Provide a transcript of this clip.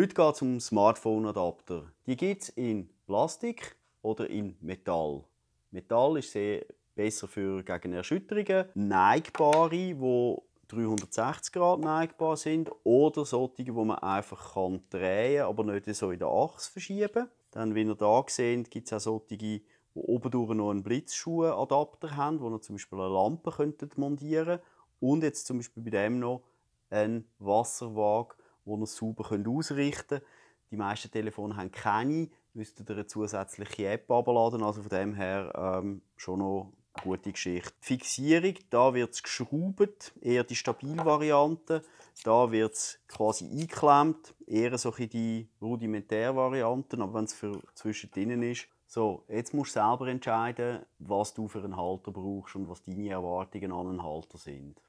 Heute geht es um Smartphone-Adapter. Die gibt es in Plastik oder in Metall. Metall ist sehr besser für gegen Erschütterungen. Neigbare, die 360 Grad neigbar sind oder solche, die man einfach kann drehen kann, aber nicht so in der Achse verschieben. Dann, wie ihr hier seht, gibt es auch solche, die oben noch einen Blitzschuh-Adapter haben, wo ihr zum Beispiel eine Lampe montieren könntet. Und jetzt zum Beispiel bei dem noch einen Wasserwagen wo ihr es sauber ausrichten könnt. Die meisten Telefone haben keine, müsstet ihr eine zusätzliche App abladen. Also von dem her ähm, schon noch eine gute Geschichte. Fixierung, da wird es geschraubt, eher die stabile Variante. Da wird es quasi eingeklemmt, eher so die rudimentären Varianten, aber wenn es zwischendrin ist. So, jetzt musst du selber entscheiden, was du für einen Halter brauchst und was deine Erwartungen an einen Halter sind.